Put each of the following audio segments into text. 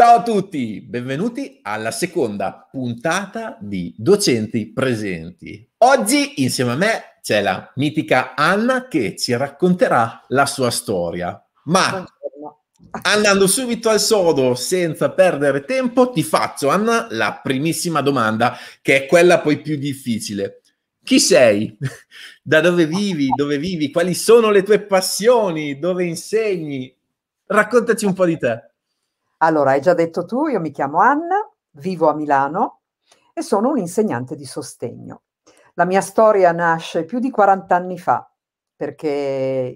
Ciao a tutti, benvenuti alla seconda puntata di Docenti Presenti. Oggi insieme a me c'è la mitica Anna che ci racconterà la sua storia. Ma andando subito al sodo, senza perdere tempo, ti faccio Anna la primissima domanda, che è quella poi più difficile. Chi sei? Da dove vivi? Dove vivi? Quali sono le tue passioni? Dove insegni? Raccontaci un po' di te. Allora, hai già detto tu, io mi chiamo Anna, vivo a Milano e sono un'insegnante di sostegno. La mia storia nasce più di 40 anni fa, perché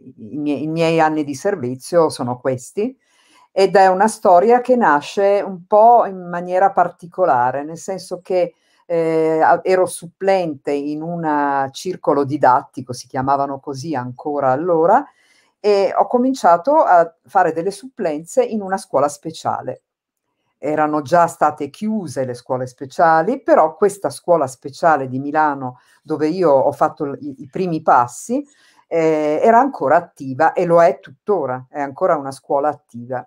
i miei, i miei anni di servizio sono questi, ed è una storia che nasce un po' in maniera particolare, nel senso che eh, ero supplente in un circolo didattico, si chiamavano così ancora allora, e ho cominciato a fare delle supplenze in una scuola speciale. Erano già state chiuse le scuole speciali, però questa scuola speciale di Milano, dove io ho fatto i, i primi passi, eh, era ancora attiva e lo è tuttora, è ancora una scuola attiva.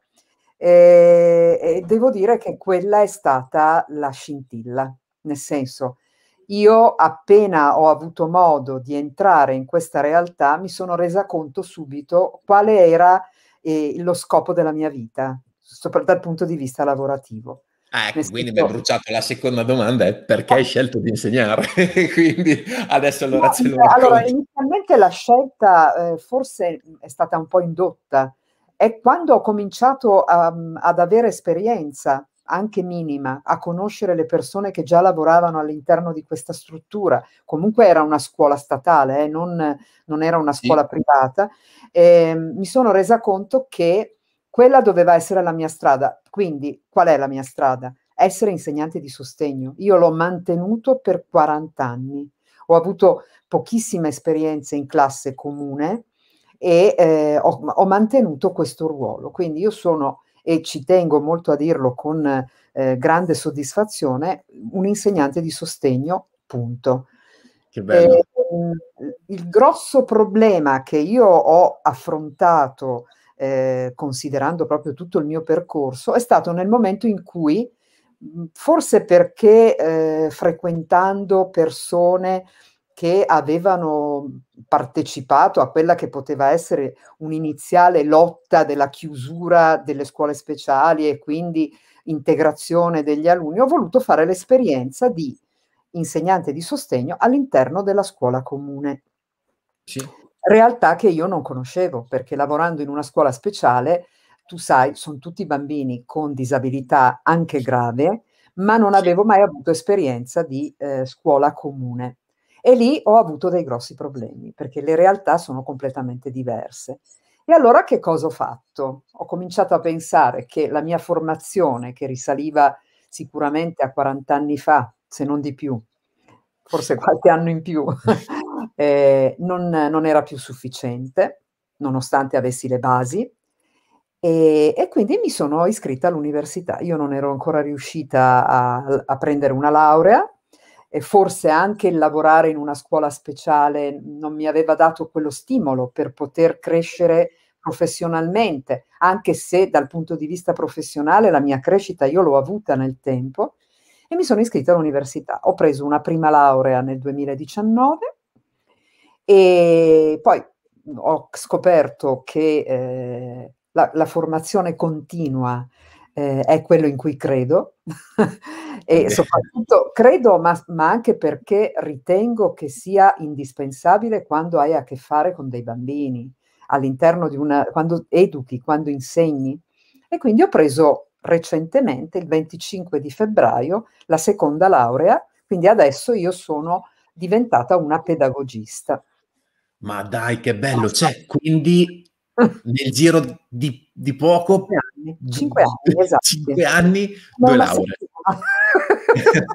E, e devo dire che quella è stata la scintilla, nel senso io appena ho avuto modo di entrare in questa realtà mi sono resa conto subito quale era eh, lo scopo della mia vita, soprattutto dal punto di vista lavorativo. Ah, ecco, quindi mi hai bruciato la seconda domanda, è perché ah. hai scelto di insegnare? quindi adesso allora no, ce lo Allora, inizialmente la scelta eh, forse è stata un po' indotta. È quando ho cominciato a, ehm, ad avere esperienza anche minima, a conoscere le persone che già lavoravano all'interno di questa struttura. Comunque era una scuola statale, eh, non, non, era una scuola sì. privata. Eh, mi sono resa conto che quella doveva essere la mia strada. Quindi, qual è la mia strada? Essere insegnante di sostegno. Io l'ho mantenuto per 40 anni. Ho avuto pochissime esperienze in classe comune e eh, ho, ho mantenuto questo ruolo. Quindi io sono e ci tengo molto a dirlo con eh, grande soddisfazione, un insegnante di sostegno, punto. Che bello. E, ehm, il grosso problema che io ho affrontato eh, considerando proprio tutto il mio percorso è stato nel momento in cui forse perché eh, frequentando persone che avevano partecipato a quella che poteva essere un'iniziale lotta della chiusura delle scuole speciali e quindi integrazione degli alunni, ho voluto fare l'esperienza di insegnante di sostegno all'interno della scuola comune. Sì. Realtà che io non conoscevo perché lavorando in una scuola speciale, tu sai, sono tutti bambini con disabilità anche grave, ma non avevo mai avuto esperienza di eh, scuola comune. E lì ho avuto dei grossi problemi, perché le realtà sono completamente diverse. E allora che cosa ho fatto? Ho cominciato a pensare che la mia formazione, che risaliva sicuramente a 40 anni fa, se non di più, forse qualche anno in più, eh, non, non, era più sufficiente, nonostante avessi le basi. E, e, quindi mi sono iscritta all'università. Io non ero ancora riuscita a, a prendere una laurea, e forse anche il lavorare in una scuola speciale non mi aveva dato quello stimolo per poter crescere professionalmente, anche se dal punto di vista professionale la mia crescita io l'ho avuta nel tempo e mi sono iscritta all'università. Ho preso una prima laurea nel 2019 e poi ho scoperto che eh, la, la formazione continua eh, è quello in cui credo e soprattutto credo, ma, ma, anche perché ritengo che sia indispensabile quando hai a che fare con dei bambini, all'interno di una, quando educhi, quando insegni. E quindi ho preso recentemente, il 25 di febbraio, la seconda laurea, quindi adesso io sono diventata una pedagogista. Ma dai, che bello! Cioè, quindi nel giro di, di poco anni. Cinque anni, esatto. Cinque anni, Come due lauree.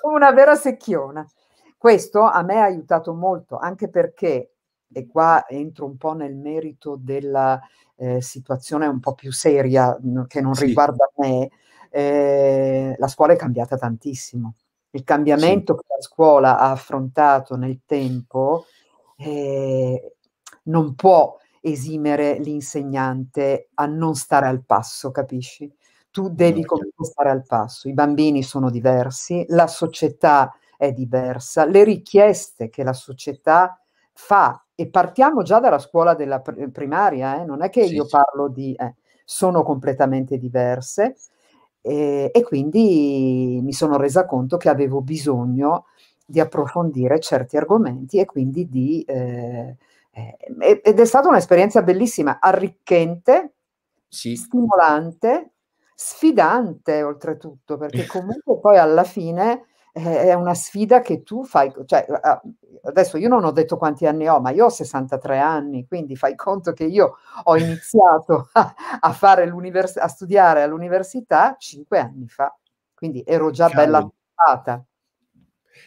Come una vera secchiona. Questo a me ha aiutato molto, anche perché, e qua entro un po' nel merito della eh, situazione un po' più seria mm, che non sì. riguarda me, eh, la scuola è cambiata tantissimo. Il cambiamento sì. che la scuola ha affrontato nel tempo eh, non può esimere l'insegnante a non stare al passo, capisci? Tu devi comunque stare al passo, i bambini sono diversi, la società è diversa, le richieste che la società fa, e partiamo già dalla scuola della primaria, eh? non è che sì, io parlo di... Eh, sono completamente diverse eh, e quindi mi sono resa conto che avevo bisogno di approfondire certi argomenti e quindi di eh, eh, ed è stata un'esperienza bellissima, arricchente, sì. stimolante, sfidante oltretutto, perché comunque poi alla fine eh, è una sfida che tu fai, cioè, adesso io non ho detto quanti anni ho, ma io ho 63 anni, quindi fai conto che io ho iniziato a, a, a studiare all'università 5 anni fa, quindi ero già Ciao. bella trovata.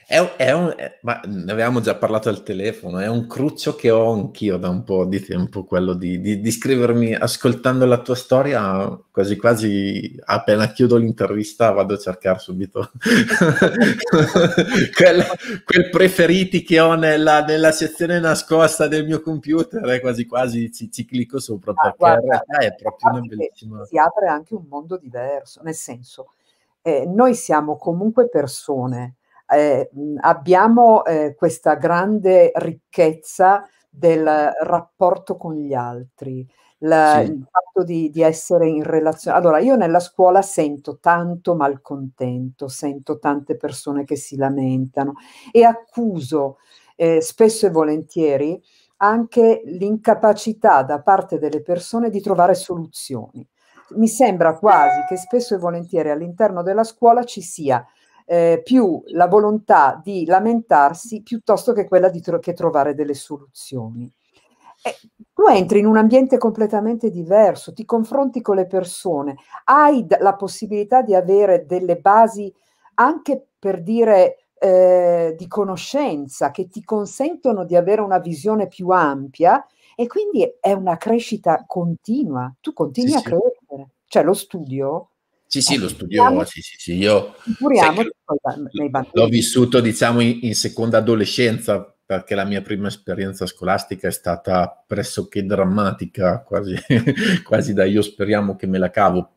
È un, è un è, eh, ma ne avevamo già parlato al telefono, è un cruccio che ho anch'io da un po' di tempo, quello di, di, di scrivermi ascoltando la tua storia, quasi quasi appena chiudo l'intervista vado a cercare subito quel, quel, preferiti che ho nella, nella, sezione nascosta del mio computer e quasi quasi ci, ci clicco sopra ah, perché guarda, in realtà ah, è proprio una bellissima... Si apre anche un mondo diverso, nel senso, eh, noi siamo comunque persone eh, abbiamo eh, questa grande ricchezza del rapporto con gli altri, la, sì. il fatto di, di, essere in relazione. Allora, io nella scuola sento tanto malcontento, sento tante persone che si lamentano e accuso eh, spesso e volentieri anche l'incapacità da parte delle persone di trovare soluzioni. Mi sembra quasi che spesso e volentieri all'interno della scuola ci sia eh, più la volontà di lamentarsi piuttosto che quella di tro- che trovare delle soluzioni. E eh, tu entri in un ambiente completamente diverso, ti confronti con le persone, hai d- la possibilità di avere delle basi anche per dire eh, di conoscenza che ti consentono di avere una visione più ampia e quindi è una crescita continua, tu continui sì, a crescere, sì. cioè lo studio sì, sì, lo studio, sì, sì, sì. Io l'ho vissuto, diciamo, in, in, seconda adolescenza, perché la mia prima esperienza scolastica è stata pressoché drammatica, quasi, quasi da io speriamo che me la cavo.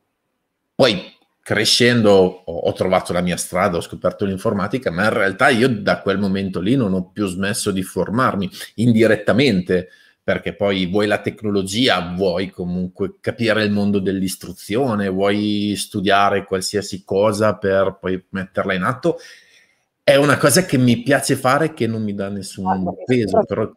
Poi crescendo ho, ho trovato la mia strada, ho scoperto l'informatica, ma in realtà io da quel momento lì non ho più smesso di formarmi indirettamente perché poi vuoi la tecnologia, vuoi comunque capire il mondo dell'istruzione, vuoi studiare qualsiasi cosa per poi metterla in atto. È una cosa che mi piace fare che non mi dà nessun ah, peso, però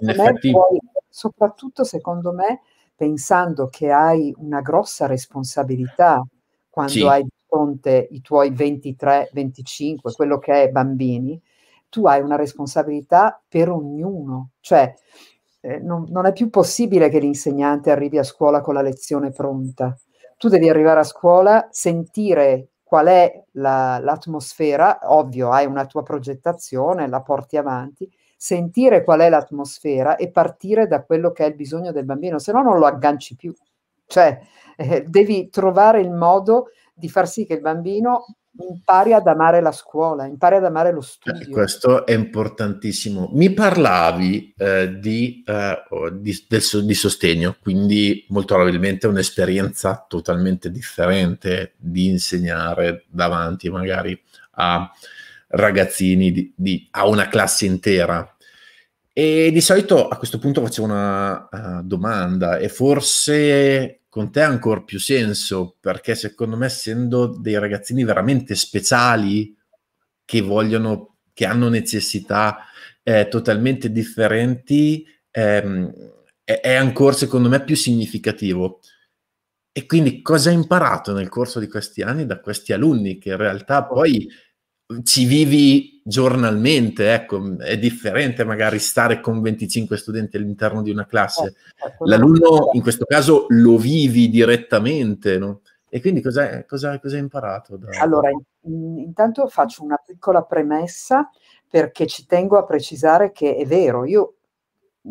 in effetti... Poi, soprattutto secondo me, pensando che hai una grossa responsabilità quando sì. hai di fronte i tuoi 23, 25, quello che è bambini, tu hai una responsabilità per ognuno, cioè eh, non, non, è più possibile che l'insegnante arrivi a scuola con la lezione pronta. Tu devi arrivare a scuola, sentire qual è la, l'atmosfera, ovvio hai una tua progettazione, la porti avanti, sentire qual è l'atmosfera e partire da quello che è il bisogno del bambino, se no non lo agganci più. Cioè, eh, devi trovare il modo di far sì che il bambino impari ad amare la scuola, impari ad amare lo eh, studio. Eh, questo è importantissimo. Mi parlavi eh, di, eh, di, del, di, sostegno, quindi molto probabilmente un'esperienza totalmente differente di insegnare davanti magari a ragazzini, di, di, a una classe intera. E di solito a questo punto facevo una uh, domanda e forse con te ha ancora più senso, perché secondo me essendo dei ragazzini veramente speciali che vogliono, che hanno necessità eh, totalmente differenti, ehm, è, è ancora secondo me più significativo. E quindi cosa hai imparato nel corso di questi anni da questi alunni che in realtà poi ci vivi giornalmente, ecco, mm, è differente magari stare con 25 studenti all'interno di una classe. Eh, certo, L'alunno in questo caso lo vivi direttamente, no? E quindi cosa hai imparato? Da... Allora, intanto faccio una piccola premessa perché ci tengo a precisare che è vero, io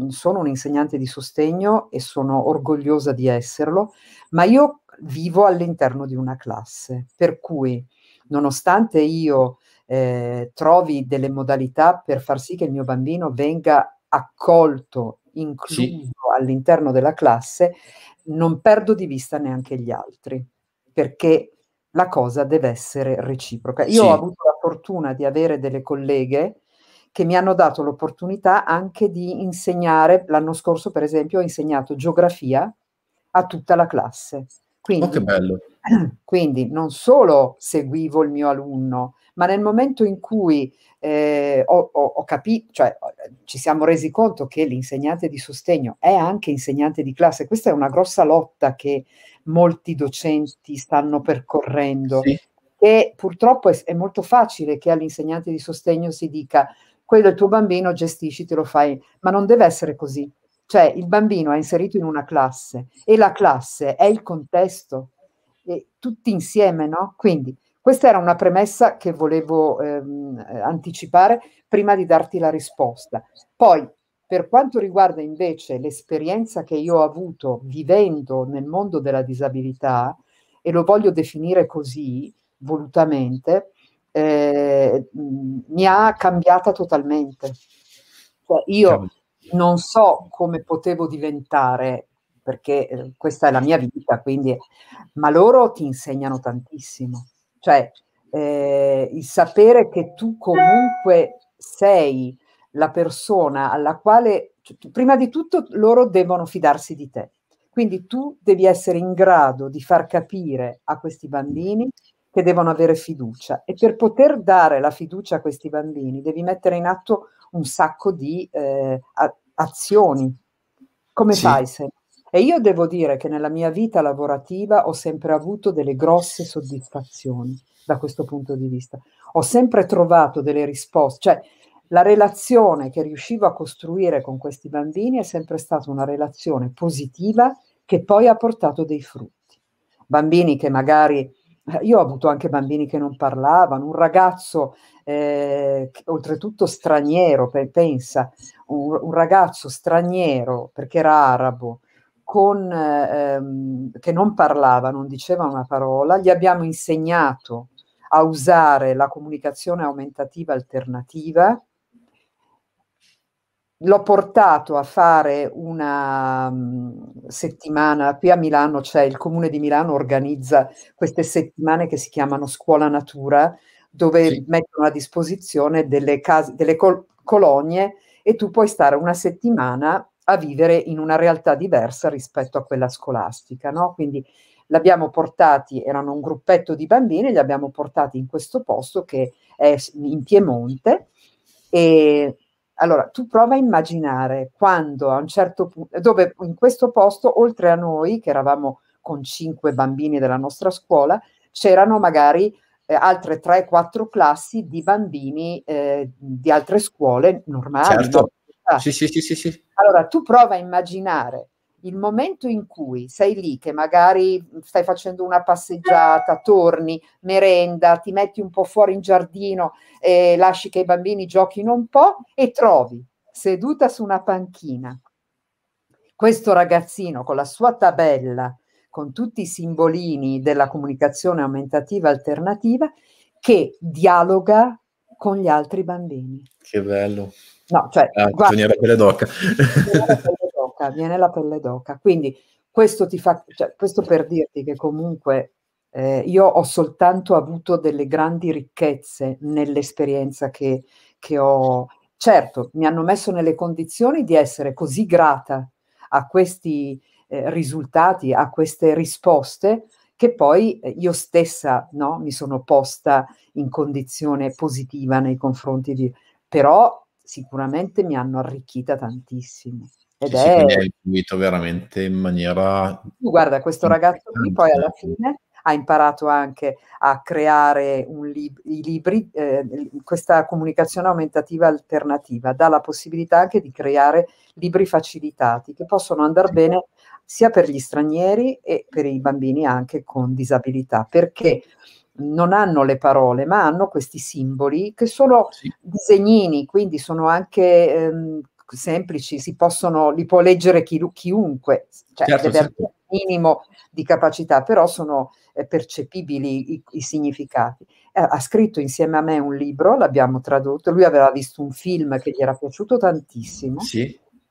sono un insegnante di sostegno e sono orgogliosa di esserlo, ma io vivo all'interno di una classe, per cui nonostante io eh, trovi delle modalità per far sì che il mio bambino venga accolto, incluso sì. all'interno della classe, non perdo di vista neanche gli altri, perché la cosa deve essere reciproca. Io sì. ho avuto la fortuna di avere delle colleghe che mi hanno dato l'opportunità anche di insegnare, l'anno scorso per esempio ho insegnato geografia a tutta la classe quindi, oh, che bello. quindi non solo seguivo il mio alunno, ma nel momento in cui eh, ho, ho, ho capito, cioè ci siamo resi conto che l'insegnante di sostegno è anche insegnante di classe, questa è una grossa lotta che molti docenti stanno percorrendo. Sì. E purtroppo è, è, molto facile che all'insegnante di sostegno si dica quello è il tuo bambino, gestisci, te lo fai, ma non deve essere così. Cioè il bambino è inserito in una classe e la classe è il contesto, e tutti insieme, no? Quindi questa era una premessa che volevo ehm, anticipare prima di darti la risposta. Poi, per quanto riguarda invece l'esperienza che io ho avuto vivendo nel mondo della disabilità, e lo voglio definire così volutamente, eh, mi ha cambiata totalmente. Cioè, io non so come potevo diventare, perché eh, questa è la mia vita, quindi, ma loro ti insegnano tantissimo. Cioè, eh, il sapere che tu comunque sei la persona alla quale, cioè, prima di tutto, loro devono fidarsi di te. Quindi tu devi essere in grado di far capire a questi bambini che devono avere fiducia e per poter dare la fiducia a questi bambini devi mettere in atto un sacco di eh, azioni. Come sì. fai se? E io devo dire che nella mia vita lavorativa ho sempre avuto delle grosse soddisfazioni da questo punto di vista. Ho sempre trovato delle risposte, cioè la relazione che riuscivo a costruire con questi bambini è sempre stata una relazione positiva che poi ha portato dei frutti. Bambini che magari eh, io ho avuto anche bambini che non parlavano, un ragazzo eh, oltretutto straniero, pensa, un, un, ragazzo straniero perché era arabo, con, ehm, che non parlava, non diceva una parola, gli abbiamo insegnato a usare la comunicazione aumentativa alternativa l'ho portato a fare una mm, settimana, qui a Milano c'è, il comune di Milano organizza queste settimane che si chiamano Scuola Natura, dove sì. mettono a disposizione delle, case, delle col- colonie e tu puoi stare una settimana a vivere in una realtà diversa rispetto a quella scolastica, no? Quindi l'abbiamo portati, erano un gruppetto di bambini, li abbiamo portati in questo posto che è in Piemonte e allora, tu prova a immaginare quando a un certo punto, dove in questo posto, oltre a noi, che eravamo con cinque bambini della nostra scuola, c'erano magari eh, altre 3 quattro classi di bambini eh, di altre scuole normali. Certo. No? Ah. Sì, sì, sì, sì, sì. Allora, tu prova a immaginare il momento in cui sei lì, che magari stai facendo una passeggiata, torni, merenda, ti metti un po' fuori in giardino e lasci che i bambini giochino un po' e trovi seduta su una panchina questo ragazzino con la sua tabella, con tutti i simbolini della comunicazione aumentativa alternativa, che dialoga con gli altri bambini. Che bello. No, cioè, ah, guarda, bisognava che le docca. d'oca, viene la pelle d'oca. Quindi questo, ti fa, cioè, questo per dirti che comunque eh, io ho soltanto avuto delle grandi ricchezze nell'esperienza che, che ho. Certo, mi hanno messo nelle condizioni di essere così grata a questi eh, risultati, a queste risposte, che poi eh, io stessa no, mi sono posta in condizione positiva nei confronti di... però sicuramente mi hanno arricchita tantissimo. Ed sì, è... Sì, è influito veramente in maniera... Guarda, questo ragazzo qui poi alla fine ha imparato anche a creare lib- i libri, eh, questa comunicazione aumentativa alternativa dà la possibilità anche di creare libri facilitati che possono andare bene sia per gli stranieri e per i bambini anche con disabilità, perché non hanno le parole, ma hanno questi simboli che sono sì. disegnini, quindi sono anche ehm, semplici, si possono, li può leggere chi, chiunque, cioè certo, deve avere un minimo di capacità, però sono eh, percepibili i, i significati. Eh, ha scritto insieme a me un libro, l'abbiamo tradotto, lui aveva visto un film che gli era piaciuto tantissimo. Sì.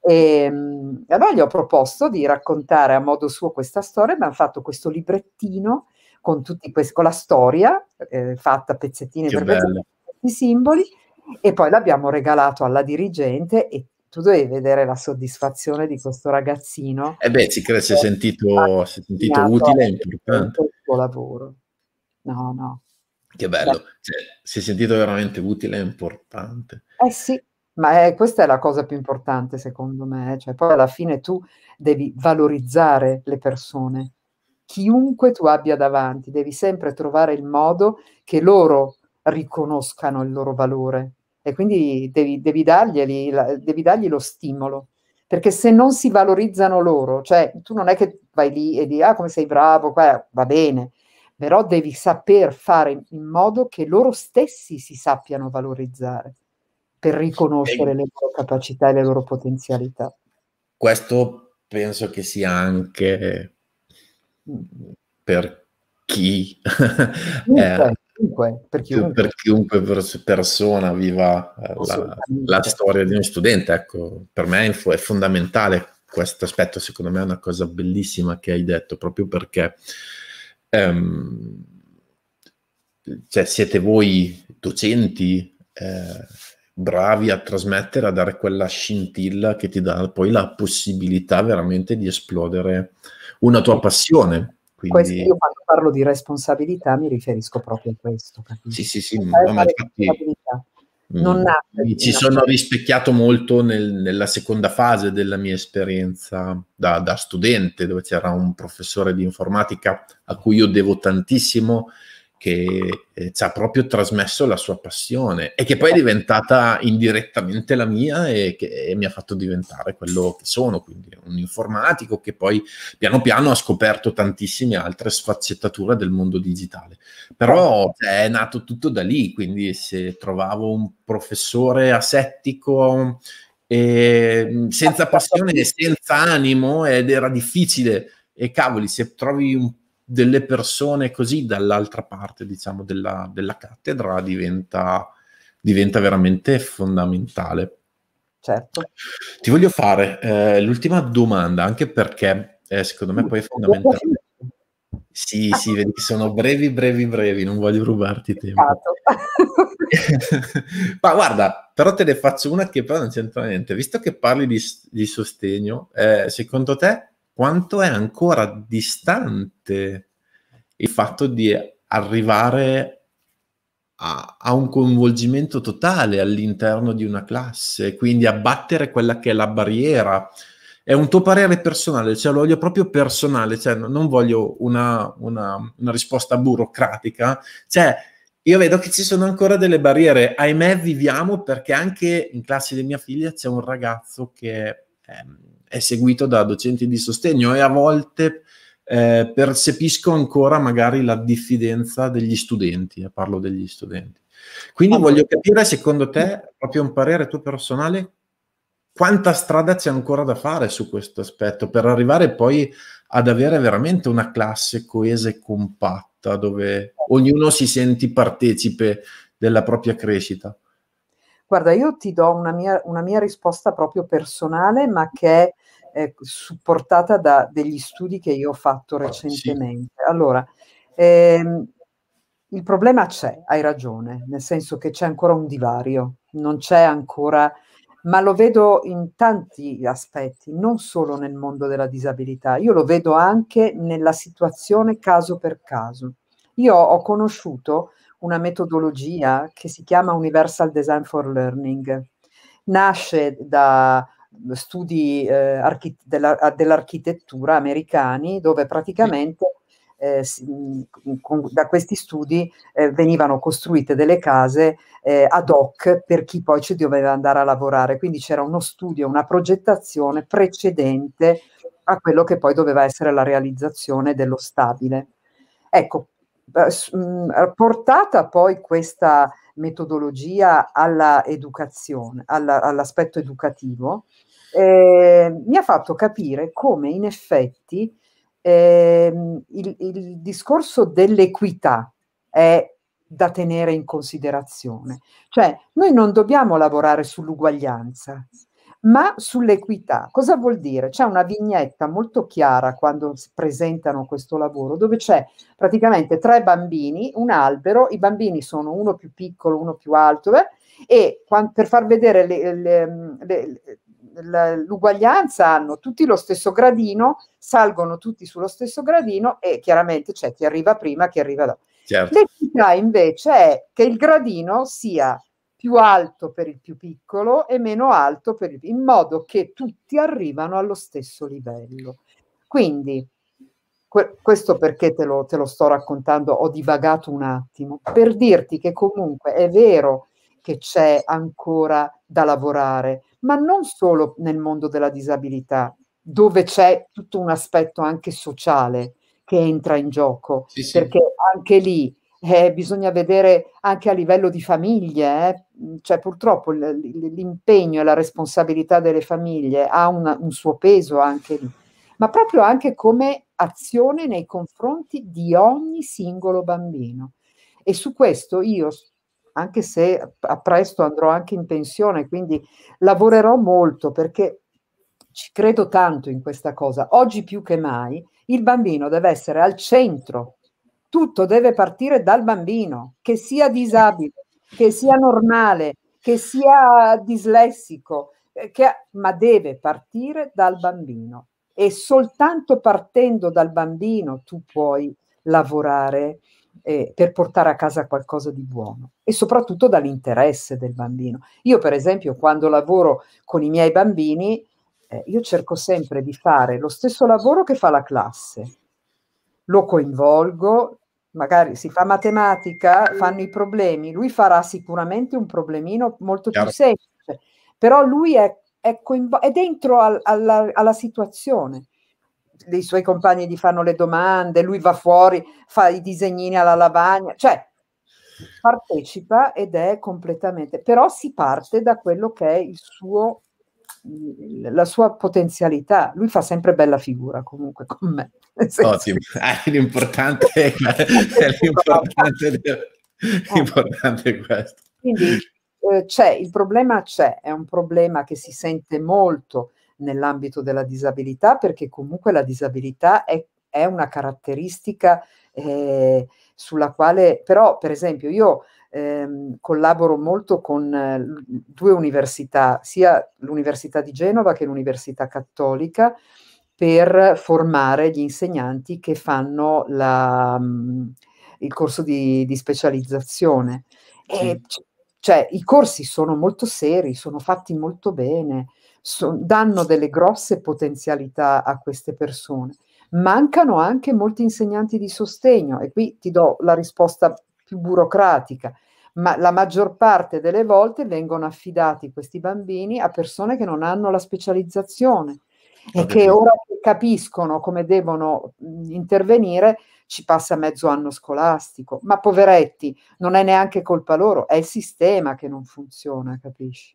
Ehm, e mh, allora gli ho proposto di raccontare a modo suo questa storia, abbiamo fatto questo librettino con, tutti questi, con la storia eh, fatta pezzettini per pezzettini, i simboli e poi l'abbiamo regalato alla dirigente e tu devi vedere la soddisfazione di questo ragazzino. E eh beh, si, cre- si è sentito, si è sentito utile e importante. Il tuo lavoro. No, no. Che bello, cioè, si è sentito veramente utile e importante. Eh sì, ma è, eh, questa è la cosa più importante secondo me, eh. cioè poi alla fine tu devi valorizzare le persone, chiunque tu abbia davanti, devi sempre trovare il modo che loro riconoscano il loro valore, e quindi devi, devi, darglieli, devi dargli lo stimolo. Perché se non si valorizzano loro, cioè tu non è che vai lì e dici ah come sei bravo, va bene, però devi saper fare in modo che loro stessi si sappiano valorizzare per riconoscere le loro capacità e le loro potenzialità. Questo penso che sia anche mm. per chi è, chiunque, per chiunque, per chiunque persona viva eh, la, la, storia di uno studente. Ecco, per me è fondamentale questo aspetto, secondo me è una cosa bellissima che hai detto, proprio perché ehm, cioè siete voi docenti. Eh, bravi a trasmettere, a dare quella scintilla che ti dà poi la possibilità veramente di esplodere una tua passione quindi... Questo, io quando parlo di responsabilità mi riferisco proprio a questo. Capisci? Sì, sì, sì. Cioè, ma infatti, mm. non nasce, ci sono rispecchiato molto nel, nella seconda fase della mia esperienza da, da, studente, dove c'era un professore di informatica a cui io devo tantissimo che eh, ci ha proprio trasmesso la sua passione e che poi è diventata indirettamente la mia e che e mi ha fatto diventare quello che sono, quindi un informatico che poi piano piano ha scoperto tantissime altre sfaccettature del mondo digitale. Però cioè, è nato tutto da lì, quindi se trovavo un professore asettico e mm, senza passione, e senza animo ed era difficile e cavoli, se trovi un delle persone così dall'altra parte, diciamo, della, della cattedra diventa, diventa, veramente fondamentale. Certo. Ti voglio fare eh, l'ultima domanda, anche perché eh, secondo me poi è fondamentale. Sì, sì, vedi, sono brevi, brevi, brevi, non voglio rubarti tempo. Esatto. Ma guarda, però te ne faccio una che però non c'entra niente. Visto che parli di, di sostegno, eh, secondo te quanto è ancora distante il fatto di arrivare a, a, un coinvolgimento totale all'interno di una classe, quindi abbattere quella che è la barriera. È un tuo parere personale, cioè lo voglio proprio personale, cioè non voglio una, una, una risposta burocratica. Cioè, io vedo che ci sono ancora delle barriere. Ahimè, viviamo perché anche in classe di mia figlia c'è un ragazzo che... Ehm, è seguito da docenti di sostegno e a volte eh, percepisco ancora magari la diffidenza degli studenti, eh, parlo degli studenti. Quindi allora. voglio capire, secondo te, proprio un parere tuo personale, quanta strada c'è ancora da fare su questo aspetto per arrivare poi ad avere veramente una classe coesa e compatta dove ognuno si senti partecipe della propria crescita? Guarda, io ti do una mia, una mia risposta proprio personale, ma che è eh, supportata da degli studi che io ho fatto ah, recentemente. Sì. Allora, ehm, il problema c'è, hai ragione, nel senso che c'è ancora un divario, non c'è ancora, ma lo vedo in tanti aspetti, non solo nel mondo della disabilità, io lo vedo anche nella situazione caso per caso. Io ho conosciuto una metodologia che si chiama Universal Design for Learning. Nasce da studi eh, archi- della, dell'architettura americani dove praticamente eh, con, da questi studi eh, venivano costruite delle case eh, ad hoc per chi poi ci doveva andare a lavorare, quindi c'era uno studio, una progettazione precedente a quello che poi doveva essere la realizzazione dello stabile. Ecco, eh, mm, eh, portata poi questa metodologia alla educazione, alla, all'aspetto educativo, eh, mi ha fatto capire come in effetti eh, il, il discorso dell'equità è da tenere in considerazione. Cioè, noi non dobbiamo lavorare sull'uguaglianza, ma sull'equità, cosa vuol dire? C'è una vignetta molto chiara quando si presentano questo lavoro, dove c'è praticamente tre bambini, un albero, i bambini sono uno più piccolo, uno più alto, eh, e per far vedere le, le, le, l'uguaglianza hanno tutti lo stesso gradino, salgono tutti sullo stesso gradino e chiaramente c'è chi arriva prima, chi arriva dopo. Certo. L'equità invece è che il gradino sia più alto per il più piccolo e meno alto per il in modo che tutti arrivano allo stesso livello. Quindi que- questo perché te lo, te lo sto raccontando, ho divagato un attimo, per dirti che comunque è vero che c'è ancora da lavorare, ma non solo nel mondo della disabilità, dove c'è tutto un aspetto anche sociale che entra in gioco, sì, sì. perché anche lì eh, bisogna vedere anche a livello di famiglie, eh. Mm, cioè purtroppo l'impegno e la responsabilità delle famiglie ha un, un suo peso anche lì, ma proprio anche come azione nei confronti di ogni singolo bambino. E su questo io, anche se a presto andrò anche in pensione, quindi lavorerò molto perché ci credo tanto in questa cosa, oggi più che mai il bambino deve essere al centro tutto deve partire dal bambino, che sia disabile, che sia normale, che sia dislessico, eh, che, ma deve partire dal bambino. E soltanto partendo dal bambino tu puoi lavorare eh, per portare a casa qualcosa di buono e soprattutto dall'interesse del bambino. Io per esempio quando lavoro con i miei bambini, eh, io cerco sempre di fare lo stesso lavoro che fa la classe, lo coinvolgo, magari si fa matematica, fanno i problemi, lui farà sicuramente un problemino molto Chiaro. più semplice, però lui è, è, coinvo- è dentro al, alla, alla, situazione. I suoi compagni gli fanno le domande, lui va fuori, fa i disegnini alla lavagna, cioè partecipa ed è completamente, però si parte da quello che è il suo la sua potenzialità. Lui fa sempre bella figura comunque con me. Ottimo, oh, ah, l'importante, è, l'importante, eh. l'importante è questo. Quindi eh, c'è, il problema c'è, è un problema che si sente molto nell'ambito della disabilità perché comunque la disabilità è, è una caratteristica eh, sulla quale però per esempio io ehm, collaboro molto con eh, due università, sia l'Università di Genova che l'Università Cattolica, per formare gli insegnanti che fanno la, mh, mm, il corso di, di specializzazione. Sì. E, cioè, i corsi sono molto seri, sono fatti molto bene, so, danno delle grosse potenzialità a queste persone mancano anche molti insegnanti di sostegno e qui ti do la risposta più burocratica, ma la maggior parte delle volte vengono affidati questi bambini a persone che non hanno la specializzazione e che ora capiscono come devono intervenire ci passa mezzo anno scolastico. Ma poveretti, non è neanche colpa loro, è il sistema che non funziona, capisci?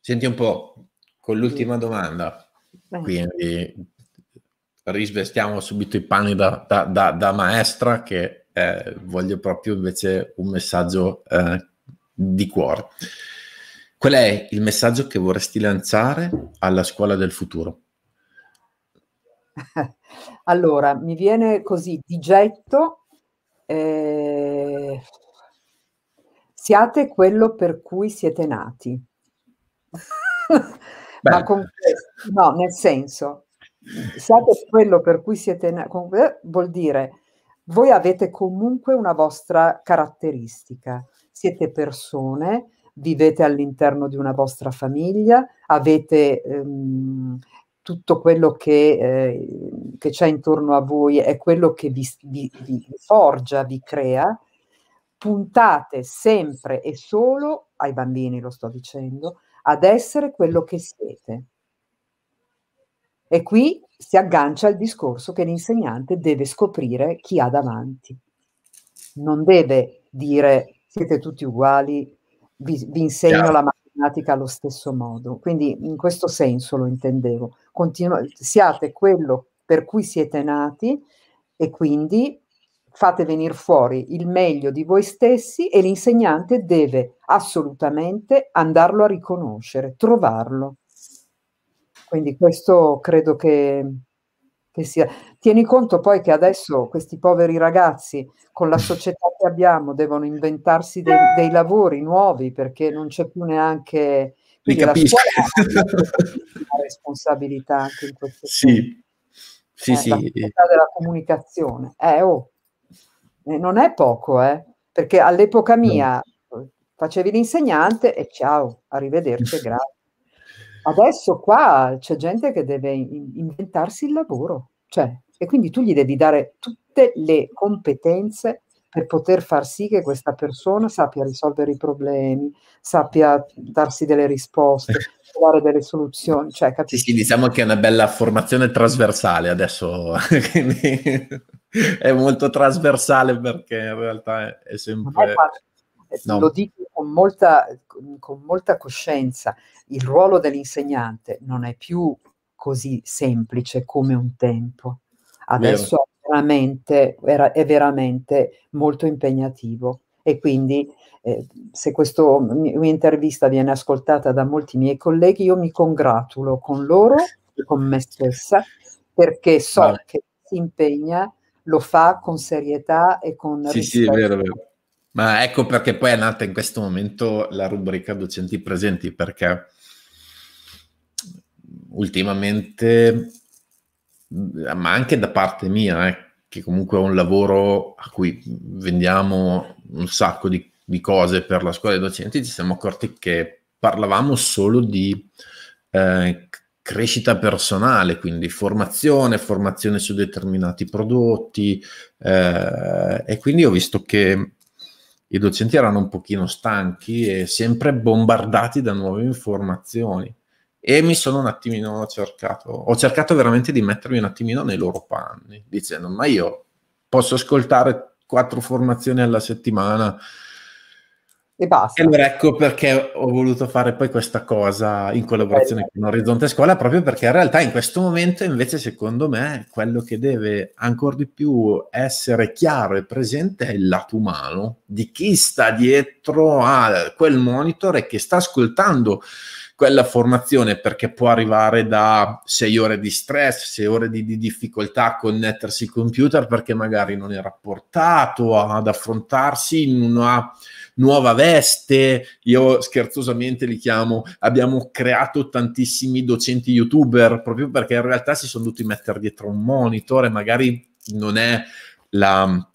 Senti un po', con l'ultima domanda, Beh. quindi risvestiamo subito i panni da, da, da, da maestra che eh, voglio proprio invece un messaggio eh, di cuore. Qual è il messaggio che vorresti lanciare alla scuola del futuro? Allora, mi viene così di getto, eh, siate quello per cui siete nati. Ma con, no, nel senso, siate quello per cui siete nati, vuol dire voi avete comunque una vostra caratteristica, siete persone, vivete all'interno di una vostra famiglia, avete ehm, tutto quello che, eh, che, c'è intorno a voi, è quello che vi, vi, vi forgia, vi crea. Puntate sempre e solo, ai bambini lo sto dicendo, ad essere quello che siete. E qui si aggancia il discorso che l'insegnante deve scoprire chi ha davanti. Non deve dire siete tutti uguali, vi, vi insegno Chiaro. la matematica allo stesso modo. Quindi in questo senso lo intendevo. Continu- siate quello per cui siete nati e quindi fate venire fuori il meglio di voi stessi e l'insegnante deve assolutamente andarlo a riconoscere, trovarlo. Quindi questo credo che, che sia. Tieni conto poi che adesso questi poveri ragazzi con la società che abbiamo devono inventarsi dei, dei lavori nuovi perché non c'è più neanche... Li capisco. La, la responsabilità anche in questo Sì, sì, eh, sì. La della comunicazione. Eh, oh, eh, non è poco, eh, perché all'epoca mia no. Eh, facevi l'insegnante e ciao, arrivederci, grazie. Adesso qua c'è gente che deve inventarsi il lavoro, cioè, e quindi tu gli devi dare tutte le competenze per poter far sì che questa persona sappia risolvere i problemi, sappia darsi delle risposte, trovare delle soluzioni. Cioè, sì, sì, diciamo che è una bella formazione trasversale adesso, è molto trasversale perché in realtà è sempre... No. Lo dico con molta con molta coscienza il ruolo dell'insegnante non è più così semplice come un tempo. Adesso è veramente, è veramente molto impegnativo e quindi eh, se questa mia intervista viene ascoltata da molti miei colleghi, io mi congratulo con loro e con me stessa perché so vale. che si impegna, lo fa con serietà e con sì, rispetto. Sì, è vero, è vero. Ma ecco perché poi è nata in questo momento la rubrica docenti presenti, perché ultimamente, ma anche da parte mia, eh, che comunque è un lavoro a cui vendiamo un sacco di, di cose per la scuola dei docenti, ci siamo accorti che parlavamo solo di eh, crescita personale, quindi formazione, formazione su determinati prodotti eh, e quindi ho visto che i docenti erano un pochino stanchi e sempre bombardati da nuove informazioni e mi sono un attimino cercato, ho cercato veramente di mettermi un attimino nei loro panni, dicendo ma io posso ascoltare quattro formazioni alla settimana, e basta. E allora ecco perché ho voluto fare poi questa cosa in collaborazione Bello. con Orizzonte Scuola, proprio perché in realtà in questo momento invece secondo me quello che deve ancora di più essere chiaro e presente è il lato umano di chi sta dietro a quel monitor e che sta ascoltando quella formazione perché può arrivare da sei ore di stress, 6 ore di, di difficoltà a connettersi al computer perché magari non era portato ad affrontarsi in una nuova veste. Io scherzosamente li chiamo, abbiamo creato tantissimi docenti youtuber proprio perché in realtà si sono dovuti mettere dietro un monitor e magari non è la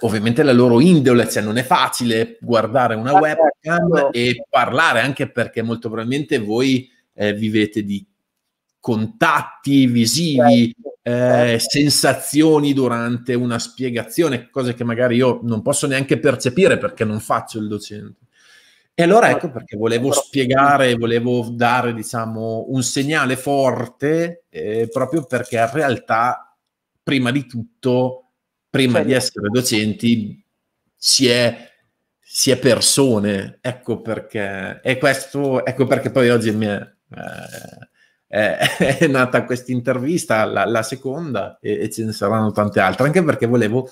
ovviamente la loro indole, cioè non è facile guardare una ah, webcam certo. e parlare, anche perché molto probabilmente voi eh, vivete di contatti visivi, certo, eh, certo. sensazioni durante una spiegazione, cose che magari io non posso neanche percepire perché non faccio il docente. E allora ecco perché volevo spiegare, volevo dare diciamo un segnale forte eh, proprio perché in realtà prima di tutto prima certo. di cioè, essere docenti si è, si è persone, ecco perché, e questo, ecco perché poi oggi mi è, eh, è, è nata questa intervista, la, la, seconda, e, e ce ne saranno tante altre, anche perché volevo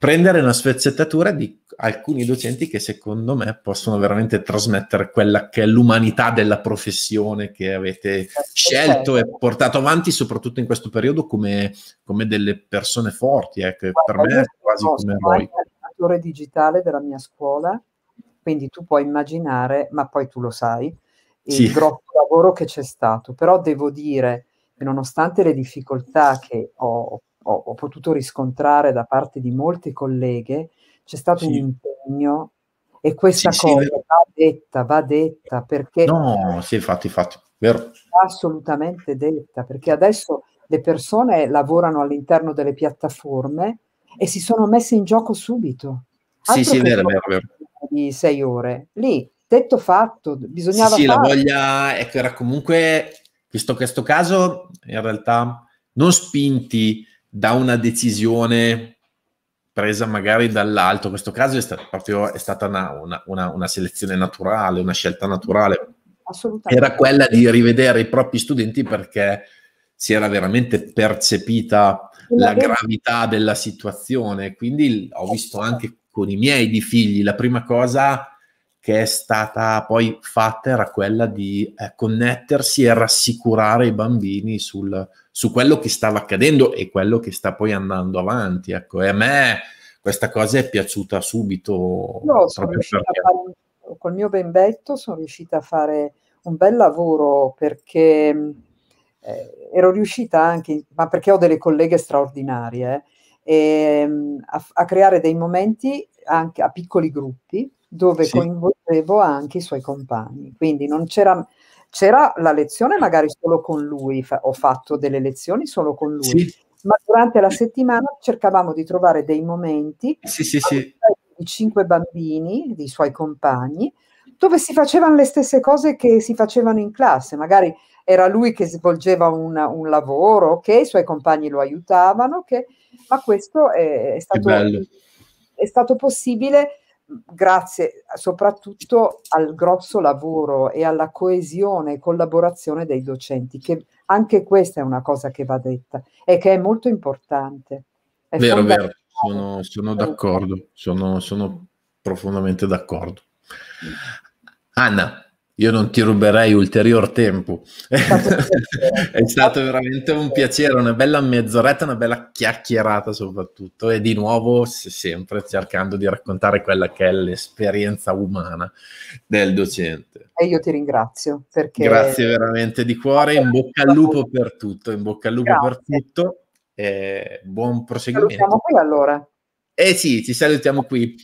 prendere una sfezzettatura di alcuni docenti che secondo me possono veramente trasmettere quella che è l'umanità della professione che avete eh, certo. scelto e portato avanti, soprattutto in questo periodo, come, come delle persone forti, eh, Guarda, per me è quasi come eroi. L'allenatore digitale della mia scuola, quindi tu puoi immaginare, ma poi tu lo sai, il sì. grosso lavoro che c'è stato. Però devo dire che nonostante le difficoltà che ho ho, ho potuto riscontrare da parte di molte colleghe, c'è stato sì. un impegno e questa sì, cosa sì, va detta, va detta perché... No, sì, infatti, infatti, vero. Assolutamente detta, perché adesso le persone lavorano all'interno delle piattaforme e si sono messe in gioco subito. Altro sì, sì, vero, vero, vero. Di sei ore. Lì, detto fatto, bisognava... Sì, sì la voglia ecco, era comunque, visto questo caso, in realtà non spinti da una decisione presa magari dall'alto, in questo caso è, stato proprio, è stata una, una, una, selezione naturale, una scelta naturale, era quella di rivedere i propri studenti perché si era veramente percepita la gravità della situazione, quindi ho visto anche con i miei di figli, la prima cosa che è stata poi fatta era quella di eh, connettersi e rassicurare i bambini sul, su quello che stava accadendo e quello che sta poi andando avanti. Ecco, e a me questa cosa è piaciuta subito. Io sono riuscita perché... fare, col mio ben betto sono riuscita a fare un bel lavoro perché eh, ero riuscita anche, ma perché ho delle colleghe straordinarie, eh, e, ehm, a, a creare dei momenti anche a piccoli gruppi dove sì. coinvolgevo anche i suoi compagni. Quindi non c'era, c'era la lezione magari solo con lui, fa, ho fatto delle lezioni solo con lui, sì. ma durante la settimana cercavamo di trovare dei momenti sì, sì, sì. di cinque bambini, di suoi compagni, dove si facevano le stesse cose che si facevano in classe, magari era lui che svolgeva un, un lavoro, okay? i suoi compagni lo aiutavano, okay? ma questo è, è, stato, è stato possibile grazie soprattutto al grosso lavoro e alla coesione e collaborazione dei docenti, che anche questa è una cosa che va detta e che è molto importante. È vero, vero, sono, sono d'accordo, sono, sono profondamente d'accordo. Anna, io non ti ruberei ulterior tempo. È stato, veramente un piacere, una bella mezz'oretta, una bella chiacchierata soprattutto e di nuovo sempre cercando di raccontare quella che è l'esperienza umana del docente. E io ti ringrazio perché... Grazie veramente di cuore, in bocca al lupo per tutto, in bocca al lupo Grazie. per tutto e buon proseguimento. Ci salutiamo qui allora. Eh sì, ci salutiamo qui.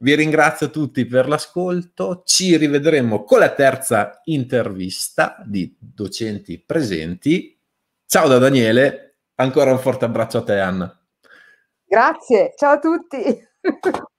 Vi ringrazio tutti per l'ascolto, ci rivedremo con la terza intervista di docenti presenti. Ciao da Daniele, ancora un forte abbraccio a te Anna. Grazie, ciao a tutti.